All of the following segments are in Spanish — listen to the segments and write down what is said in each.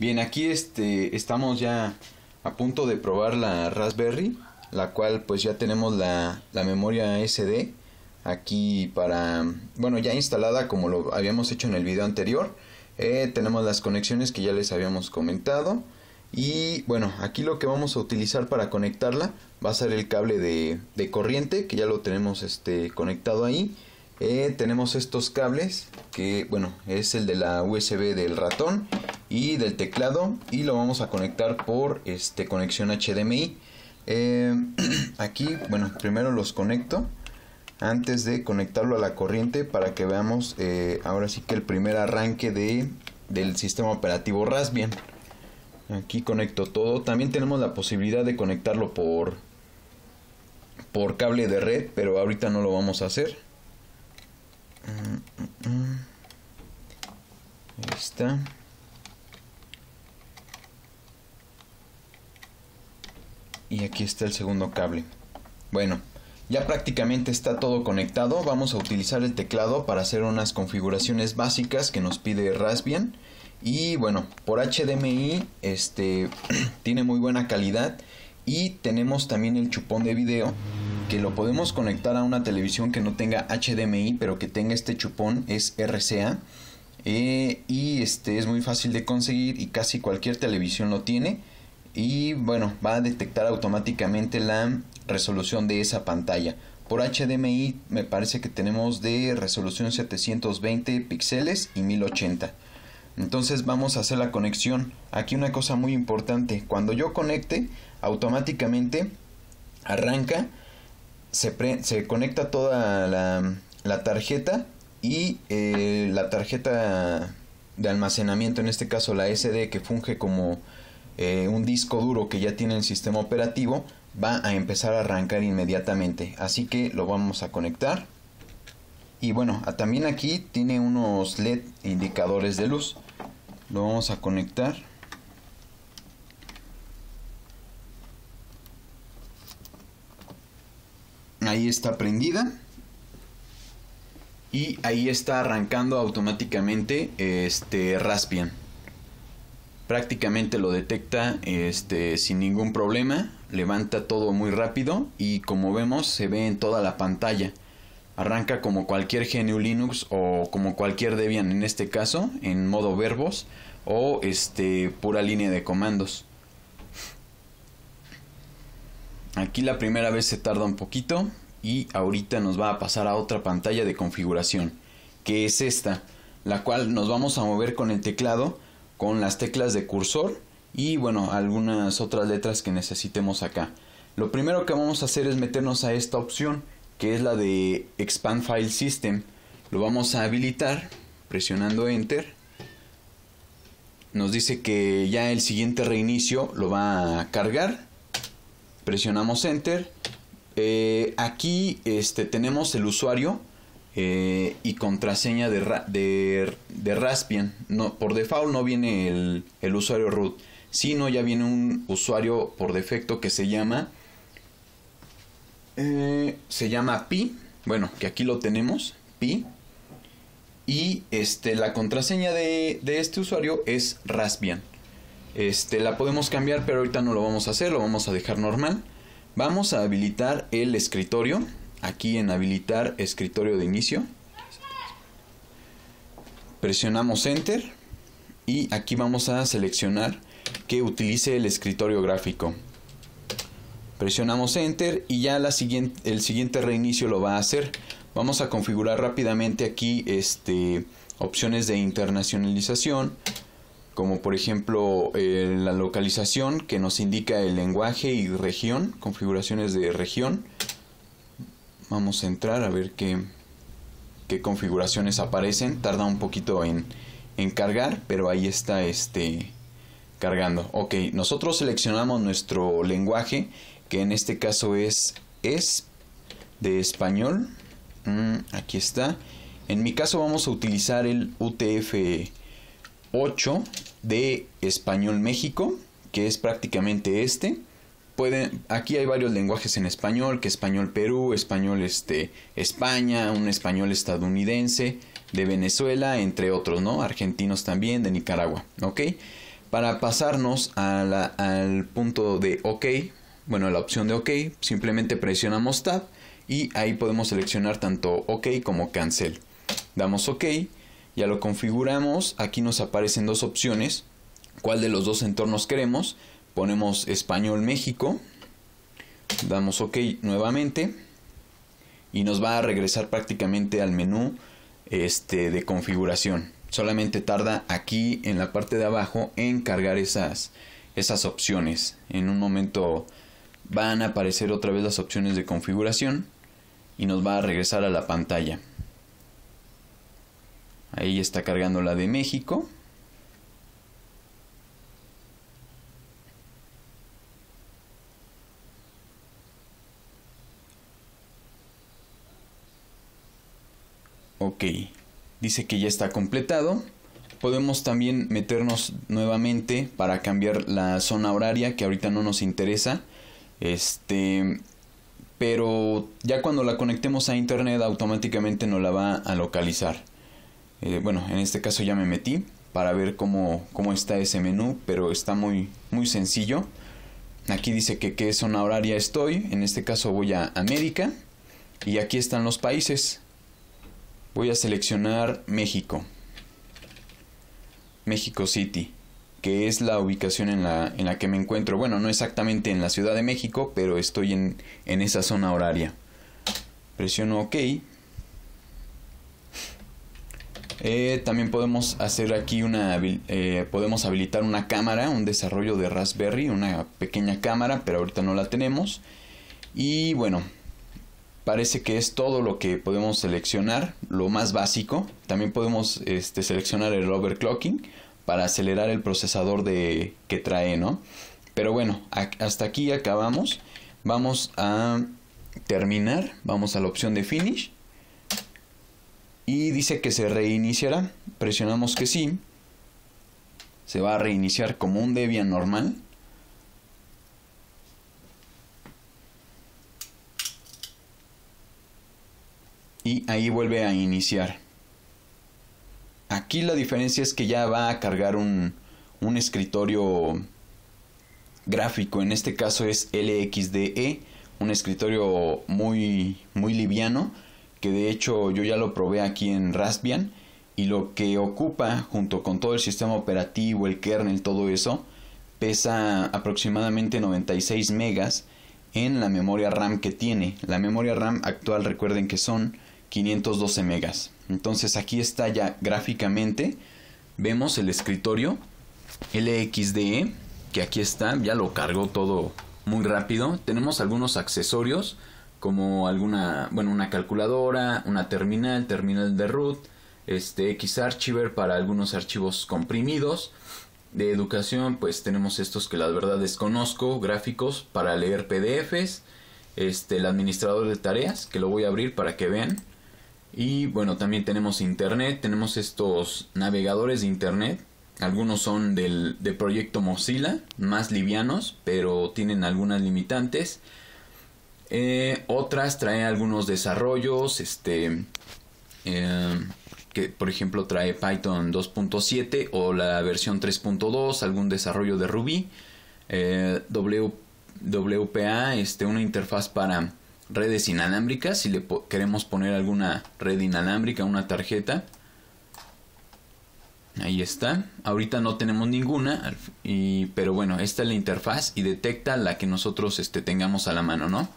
Bien, aquí este, estamos ya a punto de probar la Raspberry, la cual pues ya tenemos la, memoria SD aquí para, bueno ya instalada como lo habíamos hecho en el video anterior. Eh, tenemos las conexiones que ya les habíamos comentado. Y bueno, aquí lo que vamos a utilizar para conectarla va a ser el cable de, corriente, que ya lo tenemos este, conectado ahí. Eh, tenemos estos cables, que bueno, es el de la USB del ratón y del teclado y lo vamos a conectar por este conexión HDMI. Eh, aquí, bueno, primero los conecto antes de conectarlo a la corriente para que veamos eh, ahora sí que el primer arranque de, del sistema operativo Raspbian. Aquí conecto todo. También tenemos la posibilidad de conectarlo por, por cable de red, pero ahorita no lo vamos a hacer. Mm, mm, mm. Ahí está. y aquí está el segundo cable. Bueno, ya prácticamente está todo conectado, vamos a utilizar el teclado para hacer unas configuraciones básicas que nos pide Raspbian. Y bueno, por HDMI este, tiene muy buena calidad y tenemos también el chupón de video que lo podemos conectar a una televisión que no tenga HDMI pero que tenga este chupón es RCA eh, y este es muy fácil de conseguir y casi cualquier televisión lo tiene y bueno, va a detectar automáticamente la resolución de esa pantalla. Por HDMI me parece que tenemos de resolución 720 píxeles y 1080. Entonces vamos a hacer la conexión. Aquí una cosa muy importante. Cuando yo conecte, automáticamente arranca, se, se conecta toda la, tarjeta y eh, la tarjeta de almacenamiento, en este caso la SD que funge como eh, un disco duro que ya tiene el sistema operativo va a empezar a arrancar inmediatamente así que lo vamos a conectar y bueno también aquí tiene unos led indicadores de luz lo vamos a conectar ahí está prendida y ahí está arrancando automáticamente este Raspbian prácticamente lo detecta este, sin ningún problema, levanta todo muy rápido y como vemos se ve en toda la pantalla. Arranca como cualquier GNU Linux o como cualquier Debian en este caso, en modo verbos o este, pura línea de comandos. Aquí la primera vez se tarda un poquito y ahorita nos va a pasar a otra pantalla de configuración, que es esta, la cual nos vamos a mover con el teclado con las teclas de cursor y bueno, algunas otras letras que necesitemos acá. Lo primero que vamos a hacer es meternos a esta opción que es la de Expand File System. Lo vamos a habilitar presionando Enter. Nos dice que ya el siguiente reinicio lo va a cargar. Presionamos Enter. Eh, aquí este, tenemos el usuario eh, y contraseña de, de, Raspbian. No, por default no viene el, usuario root, sino ya viene un usuario por defecto que se llama... Eh, se llama Pi, bueno, que aquí lo tenemos, Pi. Y este, la contraseña de, este usuario es Raspbian. Este, la podemos cambiar, pero ahorita no lo vamos a hacer, lo vamos a dejar normal. Vamos a habilitar el escritorio Aquí en habilitar escritorio de inicio. Presionamos Enter y aquí vamos a seleccionar que utilice el escritorio gráfico. Presionamos Enter y ya la siguiente, el siguiente reinicio lo va a hacer. Vamos a configurar rápidamente aquí este, opciones de internacionalización, como por ejemplo eh, la localización que nos indica el lenguaje y región, configuraciones de región. Vamos a entrar a ver qué, qué configuraciones aparecen. Tarda un poquito en, cargar, pero ahí está este cargando. Ok, nosotros seleccionamos nuestro lenguaje, que en este caso es es de español. Mm, aquí está. En mi caso vamos a utilizar el UTF-8 de Español México, que es prácticamente este aquí hay varios lenguajes en español, que español Perú, español este, España, un español estadounidense, de Venezuela, entre otros, ¿no? Argentinos también, de Nicaragua, ¿ok? Para pasarnos al punto de OK, bueno, la opción de OK, simplemente presionamos Tab y ahí podemos seleccionar tanto OK como Cancel. Damos OK, ya lo configuramos, aquí nos aparecen dos opciones, cuál de los dos entornos queremos, ponemos español México, damos OK nuevamente y nos va a regresar prácticamente al menú este, de configuración. Solamente tarda aquí en la parte de abajo en cargar esas, esas opciones. En un momento van a aparecer otra vez las opciones de configuración y nos va a regresar a la pantalla. Ahí está cargando la de México. Ok, dice que ya está completado. Podemos también meternos nuevamente para cambiar la zona horaria que ahorita no nos interesa. Este, pero ya cuando la conectemos a internet automáticamente nos la va a localizar. Eh, bueno, en este caso ya me metí para ver cómo, está ese menú, pero está muy, muy sencillo. Aquí dice que qué zona horaria estoy, en este caso voy a América y aquí están los países. Voy a seleccionar México. México City, que es la ubicación en la, que me encuentro. Bueno, no exactamente en la Ciudad de México, pero estoy en, en esa zona horaria. Presiono OK. Eh, también podemos hacer aquí una eh, podemos habilitar una cámara, un desarrollo de Raspberry, una pequeña cámara, pero ahorita no la tenemos. Y bueno, Parece que es todo lo que podemos seleccionar, lo más básico. También podemos este, seleccionar el overclocking para acelerar el procesador de, que trae, ¿no? Pero bueno, hasta aquí acabamos. Vamos a terminar, vamos a la opción de finish. Y dice que se reiniciará. Presionamos que sí. Se va a reiniciar como un Debian normal. y ahí vuelve a iniciar. Aquí la diferencia es que ya va a cargar un, un escritorio gráfico, en este caso es LXDE, un escritorio muy, muy liviano, que de hecho yo ya lo probé aquí en Raspbian y lo que ocupa junto con todo el sistema operativo, el kernel, todo eso, pesa aproximadamente 96 megas en la memoria RAM que tiene. La memoria RAM actual recuerden que son 512 megas. Entonces aquí está ya gráficamente. Vemos el escritorio LXDE, que aquí está, ya lo cargó todo muy rápido. Tenemos algunos accesorios como alguna, bueno, una calculadora, una terminal, terminal de root, este Xarchiver para algunos archivos comprimidos. De educación, pues tenemos estos que la verdad desconozco, gráficos para leer PDFs, este el administrador de tareas, que lo voy a abrir para que vean. Y bueno, también tenemos internet, tenemos estos navegadores de internet. Algunos son del, proyecto Mozilla, más livianos, pero tienen algunas limitantes. Eh, otras trae algunos desarrollos, este, eh, que por ejemplo trae Python 2.7 o la versión 3.2, algún desarrollo de Ruby, eh, WPA, este, una interfaz para redes inalámbricas, si le queremos poner alguna red inalámbrica, una tarjeta. Ahí está. Ahorita no tenemos ninguna, y, pero bueno, esta es la interfaz y detecta la que nosotros este, tengamos a la mano, ¿no?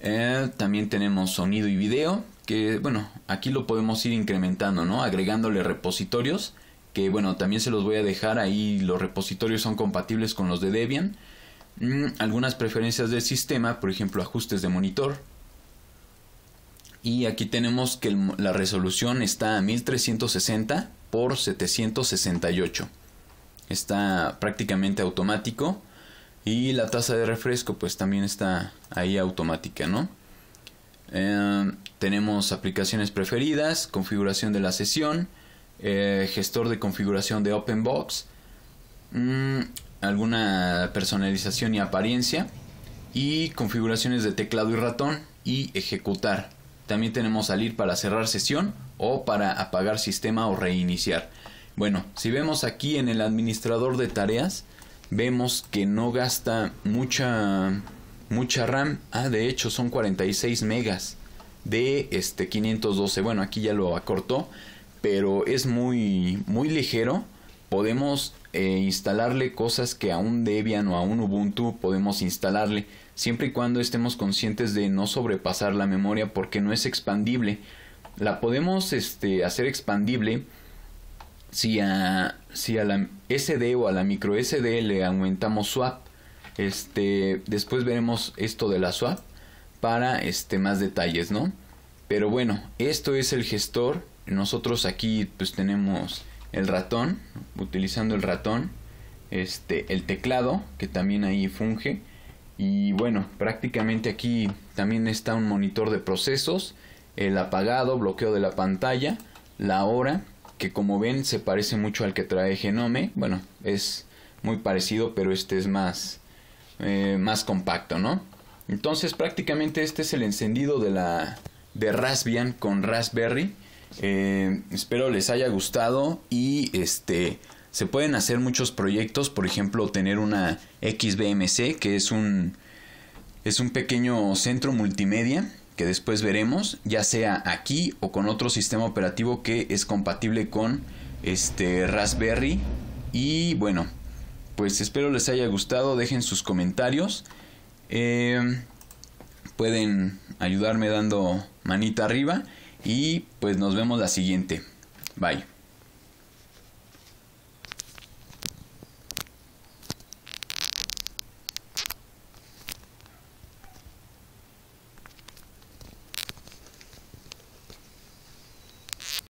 Eh, también tenemos sonido y video, que bueno, aquí lo podemos ir incrementando, ¿no? Agregándole repositorios, que bueno, también se los voy a dejar ahí, los repositorios son compatibles con los de Debian. Mm, algunas preferencias del sistema, por ejemplo ajustes de monitor. Y aquí tenemos que la resolución está a 1360 por 768. Está prácticamente automático. Y la tasa de refresco pues también está ahí automática, ¿no? Em, tenemos aplicaciones preferidas, configuración de la sesión, eh, gestor de configuración de OpenBox, mm, alguna personalización y apariencia y configuraciones de teclado y ratón y ejecutar. También tenemos salir para cerrar sesión o para apagar sistema o reiniciar. Bueno, si vemos aquí en el administrador de tareas, vemos que no gasta mucha mucha RAM. Ah, de hecho son 46 megas de este 512. Bueno, aquí ya lo acortó, pero es muy muy ligero podemos eh, instalarle cosas que a un Debian o a un Ubuntu podemos instalarle, siempre y cuando estemos conscientes de no sobrepasar la memoria porque no es expandible. La podemos este, hacer expandible si a, si a la SD o a la micro SD le aumentamos swap. Este, después veremos esto de la swap para este, más detalles, ¿no? Pero bueno, esto es el gestor. Nosotros aquí pues tenemos el ratón, utilizando el ratón, este, el teclado, que también ahí funge. Y bueno, prácticamente aquí también está un monitor de procesos, el apagado, bloqueo de la pantalla, la hora, que como ven se parece mucho al que trae Genome. Bueno, es muy parecido, pero este es más, eh, más compacto, ¿no? Entonces prácticamente este es el encendido de la de Raspbian con Raspberry. Eh, espero les haya gustado y este se pueden hacer muchos proyectos, por ejemplo, tener una XBMC, que es un es un pequeño centro multimedia que después veremos, ya sea aquí o con otro sistema operativo que es compatible con este Raspberry y bueno, pues espero les haya gustado, dejen sus comentarios. Eh, pueden ayudarme dando manita arriba. Y pues nos vemos la siguiente. Bye.